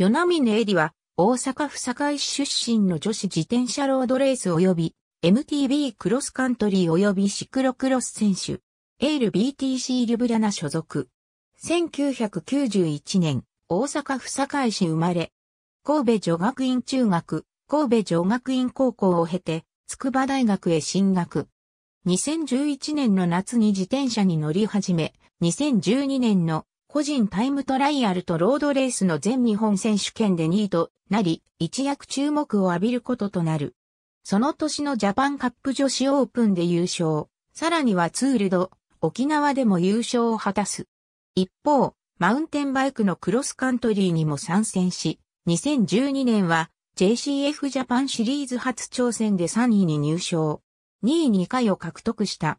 ヨナミネエリは、大阪府堺市出身の女子自転車ロードレース及び、MTB クロスカントリー及びシクロクロス選手、エール BTC リュブラナ所属。1991年、大阪府堺市生まれ、神戸女学院中学、神戸女学院高校を経て、筑波大学へ進学。2011年の夏に自転車に乗り始め、2012年の個人タイムトライアルとロードレースの全日本選手権で2位となり、一躍注目を浴びることとなる。その年のジャパンカップ女子オープンで優勝、さらにはツールド、沖縄でも優勝を果たす。一方、マウンテンバイクのクロスカントリーにも参戦し、2012年は JCF ジャパンシリーズ初挑戦で3位に入賞、2位2回を獲得した。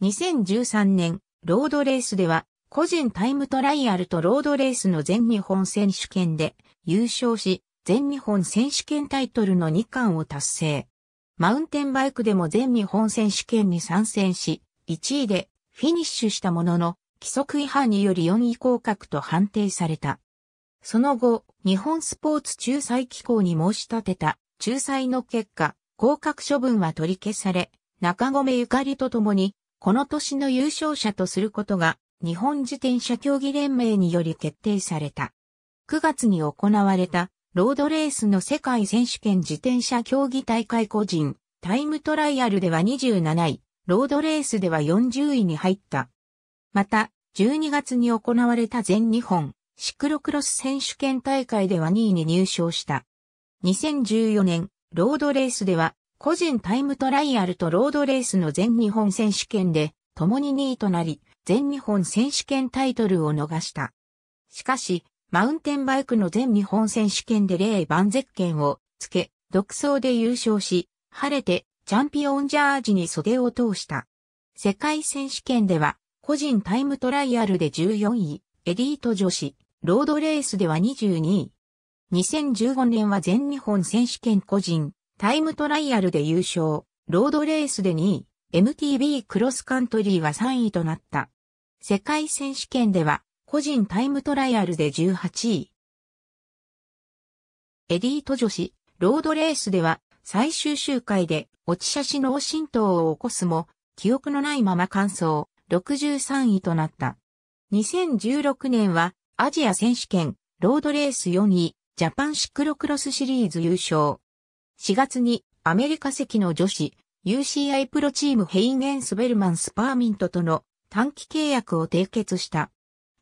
2013年、ロードレースでは個人タイムトライアルとロードレースの全日本選手権で優勝し、全日本選手権タイトルの2冠を達成。マウンテンバイクでも全日本選手権に参戦し、1位でフィニッシュしたものの、規則違反により4位降格と判定された。その後、日本スポーツ仲裁機構に申し立てた仲裁の結果、降格処分は取り消され、中込ゆかりとともに、この年の優勝者とすることが日本自転車競技連盟により決定された。9月に行われたロードレースの世界選手権自転車競技大会個人タイムトライアルでは27位、ロードレースでは40位に入った。また、12月に行われた全日本シクロクロス選手権大会では2位に入賞した。2014年、ロードレースでは個人タイムトライアルとロードレースの全日本選手権で共に2位となり、全日本選手権タイトルを逃した。しかし、マウンテンバイクの全日本選手権で0番絶ッをつけ、独走で優勝し、晴れてチャンピオンジャージに袖を通した。世界選手権では、個人タイムトライアルで14位、エリート女子、ロードレースでは22位。2015年は全日本選手権個人、タイムトライアルで優勝、ロードレースで2位。MTB クロスカントリーは3位となった。世界選手権では個人タイムトライアルで18位。エリート女子、ロードレースでは最終周回で落ち写し脳震盪を起こすも、記憶のないまま完走、63位となった。2016年はアジア選手権、ロードレース4位、ジャパンシクロクロスシリーズ優勝。4月にアメリカ籍の女子、UCI プロチームヘイゲンスベルマンスパーミントとの短期契約を締結した。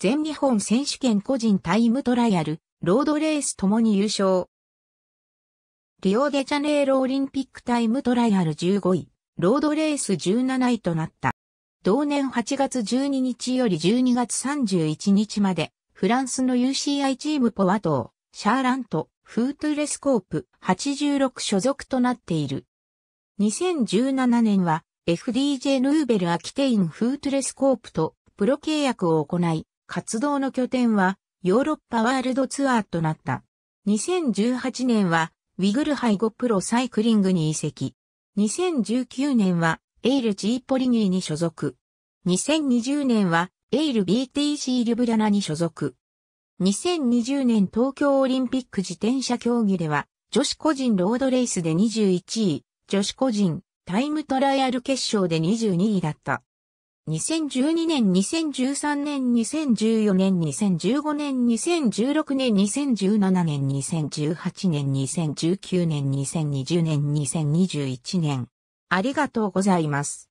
全日本選手権個人タイムトライアル、ロードレースともに優勝。リオデジャネイロオリンピックタイムトライアル15位、ロードレース17位となった。同年8月12日より12月31日まで、フランスの UCI チームポワトー、シャーラント、フートゥレスコープ86所属となっている。2017年は FDJ ヌーベル・アキテイン・フートレスコープとプロ契約を行い、活動の拠点はヨーロッパワールドツアーとなった。2018年はウィグルハイゴプロサイクリングに移籍。2019年はエイルジーポリニーに所属。2020年はエイル BTC リュブラナに所属。2020年東京オリンピック自転車競技では女子個人ロードレースで21位、女子個人タイムトライアル決勝で22位だった。2012年、2013年、2014年、2015年、2016年、2017年、2018年、2019年、2020年、2021年。ありがとうございます。